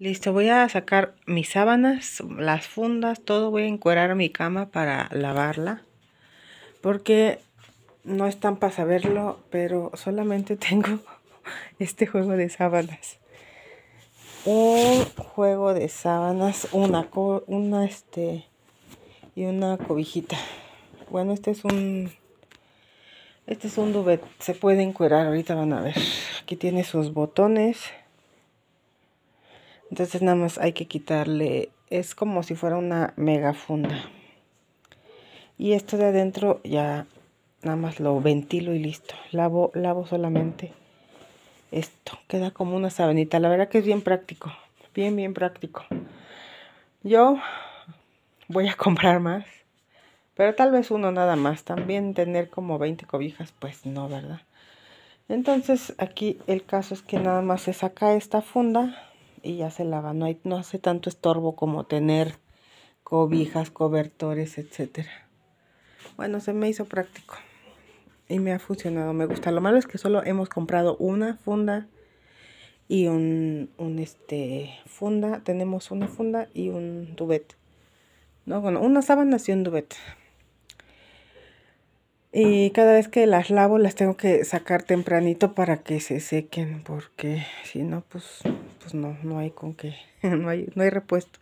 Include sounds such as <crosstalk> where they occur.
Listo, voy a sacar mis sábanas, las fundas, todo. Voy a encuerar mi cama para lavarla. Porque no están para saberlo, pero solamente <laughs> tengo este juego de sábanas. Un juego de sábanas, una, una este, y una cobijita. Bueno, este es un, este es un duvet. Se puede encuerar, ahorita van a ver. Aquí tiene sus botones. Entonces nada más hay que quitarle, es como si fuera una mega funda. Y esto de adentro ya nada más lo ventilo y listo. Lavo, lavo solamente esto. Queda como una sabanita. La verdad que es bien práctico. Bien, bien práctico. Yo voy a <laughs> comprar más. Pero tal vez uno nada más. También tener como 20 cobijas, pues no, ¿verdad? Entonces aquí el caso es que nada más se saca esta funda y ya se lava. No, hay, no hace tanto estorbo como tener cobijas, cobertores, etc Bueno, se me hizo práctico y me ha funcionado, me gusta. Lo malo es que solo hemos comprado una funda y un, un este funda, tenemos una funda y un duvet. No, bueno, una sábana y un duvet. Y cada vez que las lavo las tengo que sacar tempranito para que se sequen porque si no pues pues no, no hay con qué, <laughs> no hay, no hay repuesto.